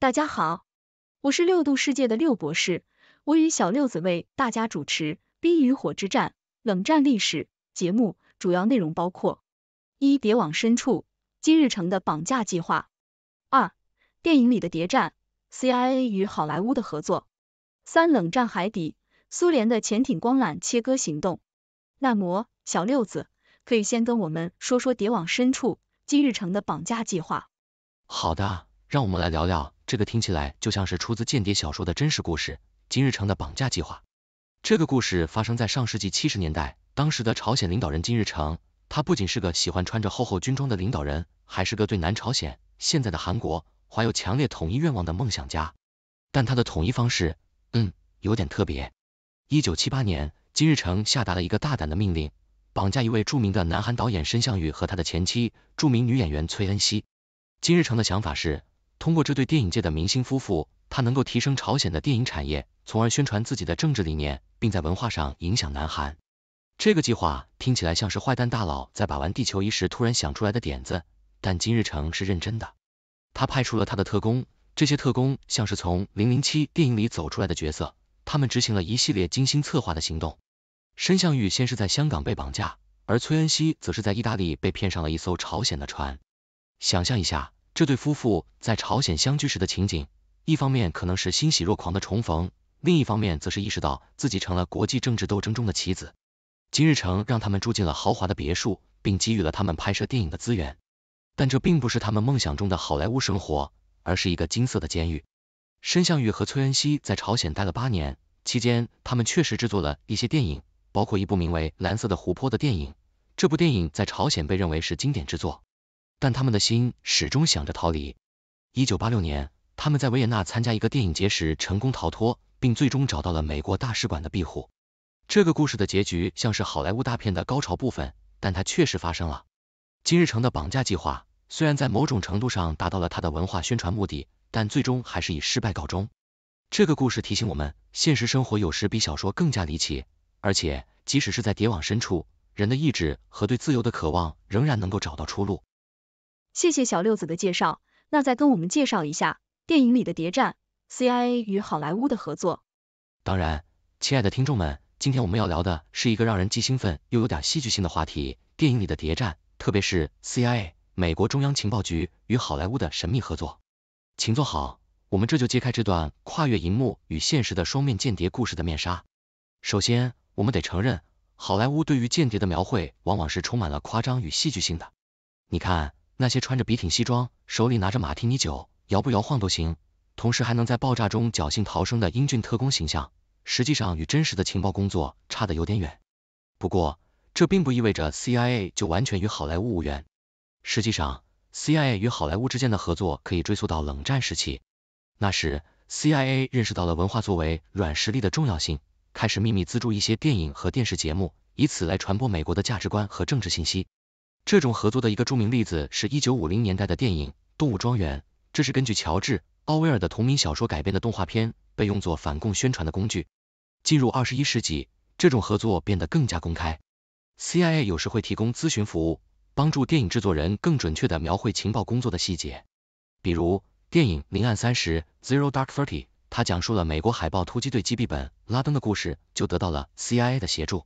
大家好，我是六度世界的六博士，我与小六子为大家主持《冰与火之战：冷战历史》节目，主要内容包括：一、谍网深处，金日成的绑架计划；二、电影里的谍战，CIA 与好莱坞的合作；三、冷战海底，苏联的潜艇光缆切割行动。那么，小六子可以先跟我们说说《谍网深处，金日成的绑架计划》。好的，让我们来聊聊。这个听起来就像是出自间谍小说的真实故事——金日成的绑架计划。这个故事发生在上世纪七十年代，当时的朝鲜领导人金日成，他不仅是个喜欢穿着厚厚军装的领导人，还是个对南朝鲜（现在的韩国）怀有强烈统一愿望的梦想家。但他的统一方式，嗯，有点特别。一九七八年，金日成下达了一个大胆的命令，绑架一位著名的南韩导演申相宇和他的前妻，著名女演员崔恩熙。金日成的想法是。通过这对电影界的明星夫妇，他能够提升朝鲜的电影产业，从而宣传自己的政治理念，并在文化上影响南韩。这个计划听起来像是坏蛋大佬在把玩地球仪时突然想出来的点子，但金日成是认真的。他派出了他的特工，这些特工像是从《零零七》电影里走出来的角色，他们执行了一系列精心策划的行动。申相玉先是在香港被绑架，而崔恩熙则是在意大利被骗上了一艘朝鲜的船。想象一下。这对夫妇在朝鲜相聚时的情景，一方面可能是欣喜若狂的重逢，另一方面则是意识到自己成了国际政治斗争中的棋子。金日成让他们住进了豪华的别墅，并给予了他们拍摄电影的资源，但这并不是他们梦想中的好莱坞生活，而是一个金色的监狱。申相玉和崔恩熙在朝鲜待了八年，期间他们确实制作了一些电影，包括一部名为《蓝色的湖泊》的电影。这部电影在朝鲜被认为是经典之作。但他们的心始终想着逃离。一九八六年，他们在维也纳参加一个电影节时成功逃脱，并最终找到了美国大使馆的庇护。这个故事的结局像是好莱坞大片的高潮部分，但它确实发生了。金日成的绑架计划虽然在某种程度上达到了他的文化宣传目的，但最终还是以失败告终。这个故事提醒我们，现实生活有时比小说更加离奇，而且即使是在谍网深处，人的意志和对自由的渴望仍然能够找到出路。谢谢小六子的介绍，那再跟我们介绍一下电影里的谍战，CIA 与好莱坞的合作。当然，亲爱的听众们，今天我们要聊的是一个让人既兴奋又有点戏剧性的话题——电影里的谍战，特别是 CIA 美国中央情报局与好莱坞的神秘合作。请坐好，我们这就揭开这段跨越银幕与现实的双面间谍故事的面纱。首先，我们得承认，好莱坞对于间谍的描绘往往是充满了夸张与戏剧性的。你看。那些穿着笔挺西装，手里拿着马提尼酒，摇不摇晃都行，同时还能在爆炸中侥幸逃生的英俊特工形象，实际上与真实的情报工作差得有点远。不过，这并不意味着 CIA 就完全与好莱坞无缘。实际上，CIA 与好莱坞之间的合作可以追溯到冷战时期。那时，CIA 认识到了文化作为软实力的重要性，开始秘密资助一些电影和电视节目，以此来传播美国的价值观和政治信息。这种合作的一个著名例子是1950年代的电影《动物庄园》，这是根据乔治·奥威尔的同名小说改编的动画片，被用作反共宣传的工具。进入二十一世纪，这种合作变得更加公开。CIA 有时会提供咨询服务，帮助电影制作人更准确地描绘情报工作的细节。比如，电影《零暗三十》（Zero Dark Thirty），它讲述了美国海豹突击队击毙本·拉登的故事，就得到了 CIA 的协助。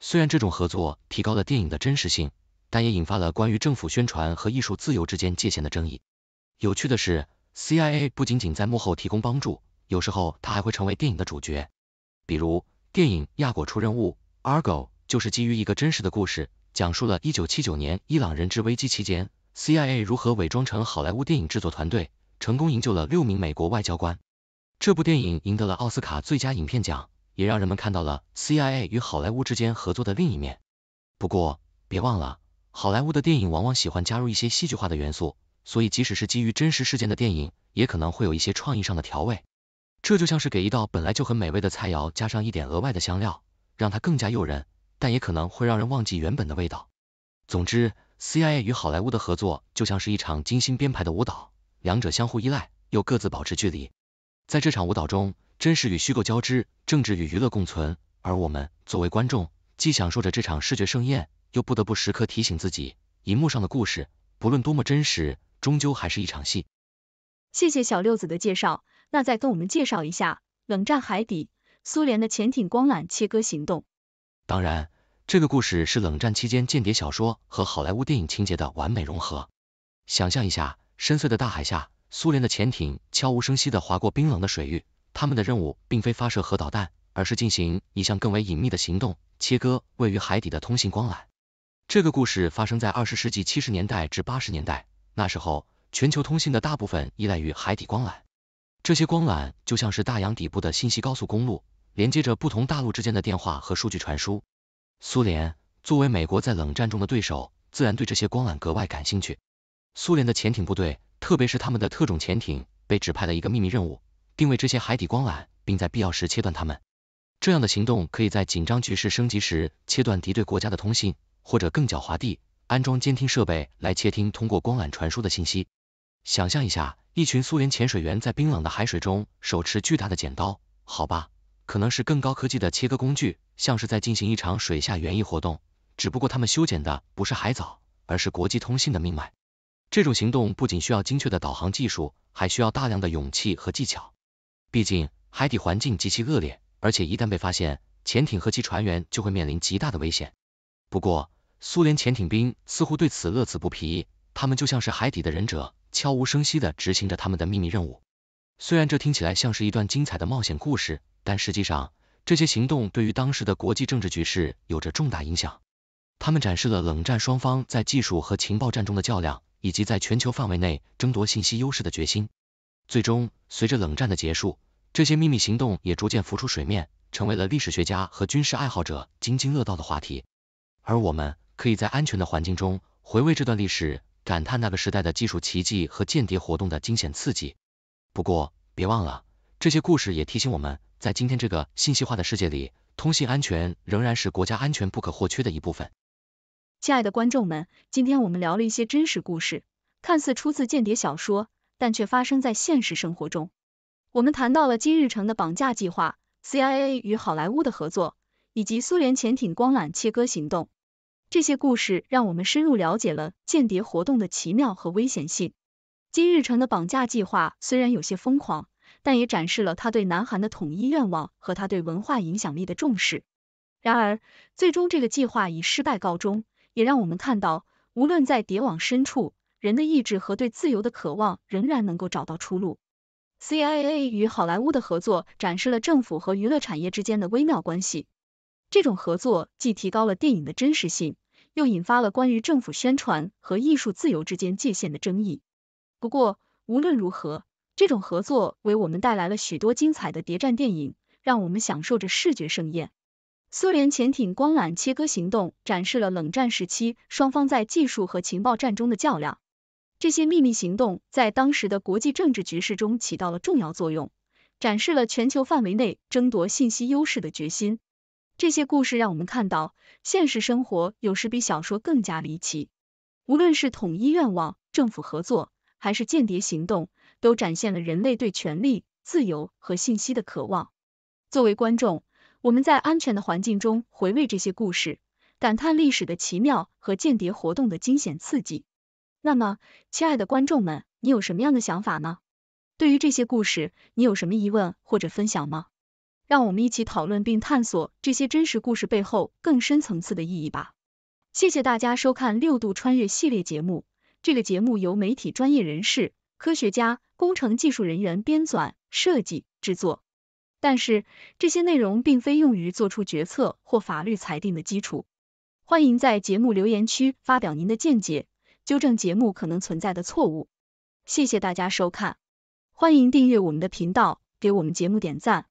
虽然这种合作提高了电影的真实性。但也引发了关于政府宣传和艺术自由之间界限的争议。有趣的是，CIA 不仅仅在幕后提供帮助，有时候它还会成为电影的主角。比如，电影《亚果出任务》（Argo） 就是基于一个真实的故事，讲述了一九七九年伊朗人质危机期间，CIA 如何伪装成好莱坞电影制作团队，成功营救了六名美国外交官。这部电影赢得了奥斯卡最佳影片奖，也让人们看到了 CIA 与好莱坞之间合作的另一面。不过，别忘了。好莱坞的电影往往喜欢加入一些戏剧化的元素，所以即使是基于真实事件的电影，也可能会有一些创意上的调味。这就像是给一道本来就很美味的菜肴加上一点额外的香料，让它更加诱人，但也可能会让人忘记原本的味道。总之，CIA 与好莱坞的合作就像是一场精心编排的舞蹈，两者相互依赖，又各自保持距离。在这场舞蹈中，真实与虚构交织，政治与娱乐共存，而我们作为观众，既享受着这场视觉盛宴。又不得不时刻提醒自己，银幕上的故事，不论多么真实，终究还是一场戏。谢谢小六子的介绍，那再跟我们介绍一下《冷战海底》苏联的潜艇光缆切割行动。当然，这个故事是冷战期间间谍小说和好莱坞电影情节的完美融合。想象一下，深邃的大海下，苏联的潜艇悄无声息地划过冰冷的水域，他们的任务并非发射核导弹，而是进行一项更为隐秘的行动——切割位于海底的通信光缆。这个故事发生在二十世纪七十年代至八十年代，那时候全球通信的大部分依赖于海底光缆，这些光缆就像是大洋底部的信息高速公路，连接着不同大陆之间的电话和数据传输。苏联作为美国在冷战中的对手，自然对这些光缆格外感兴趣。苏联的潜艇部队，特别是他们的特种潜艇，被指派了一个秘密任务：定位这些海底光缆，并在必要时切断它们。这样的行动可以在紧张局势升级时切断敌对国家的通信。或者更狡猾地安装监听设备来窃听通过光缆传输的信息。想象一下，一群苏联潜水员在冰冷的海水中手持巨大的剪刀，好吧，可能是更高科技的切割工具，像是在进行一场水下园艺活动，只不过他们修剪的不是海藻，而是国际通信的命脉。这种行动不仅需要精确的导航技术，还需要大量的勇气和技巧。毕竟海底环境极其恶劣，而且一旦被发现，潜艇和其船员就会面临极大的危险。不过，苏联潜艇兵似乎对此乐此不疲，他们就像是海底的忍者，悄无声息地执行着他们的秘密任务。虽然这听起来像是一段精彩的冒险故事，但实际上这些行动对于当时的国际政治局势有着重大影响。他们展示了冷战双方在技术和情报战中的较量，以及在全球范围内争夺信息优势的决心。最终，随着冷战的结束，这些秘密行动也逐渐浮出水面，成为了历史学家和军事爱好者津津乐道的话题。而我们。可以在安全的环境中回味这段历史，感叹那个时代的技术奇迹和间谍活动的惊险刺激。不过，别忘了，这些故事也提醒我们，在今天这个信息化的世界里，通信安全仍然是国家安全不可或缺的一部分。亲爱的观众们，今天我们聊了一些真实故事，看似出自间谍小说，但却发生在现实生活中。我们谈到了金日成的绑架计划、CIA 与好莱坞的合作，以及苏联潜艇光缆切割行动。这些故事让我们深入了解了间谍活动的奇妙和危险性。金日成的绑架计划虽然有些疯狂，但也展示了他对南韩的统一愿望和他对文化影响力的重视。然而，最终这个计划以失败告终，也让我们看到，无论在谍网深处，人的意志和对自由的渴望仍然能够找到出路。CIA 与好莱坞的合作展示了政府和娱乐产业之间的微妙关系。这种合作既提高了电影的真实性，又引发了关于政府宣传和艺术自由之间界限的争议。不过，无论如何，这种合作为我们带来了许多精彩的谍战电影，让我们享受着视觉盛宴。苏联潜艇光缆切割行动展示了冷战时期双方在技术和情报战中的较量。这些秘密行动在当时的国际政治局势中起到了重要作用，展示了全球范围内争夺信息优势的决心。这些故事让我们看到，现实生活有时比小说更加离奇。无论是统一愿望、政府合作，还是间谍行动，都展现了人类对权力、自由和信息的渴望。作为观众，我们在安全的环境中回味这些故事，感叹历史的奇妙和间谍活动的惊险刺激。那么，亲爱的观众们，你有什么样的想法呢？对于这些故事，你有什么疑问或者分享吗？让我们一起讨论并探索这些真实故事背后更深层次的意义吧。谢谢大家收看《六度穿越》系列节目。这个节目由媒体专业人士、科学家、工程技术人员编纂、设计、制作。但是这些内容并非用于做出决策或法律裁定的基础。欢迎在节目留言区发表您的见解，纠正节目可能存在的错误。谢谢大家收看，欢迎订阅我们的频道，给我们节目点赞。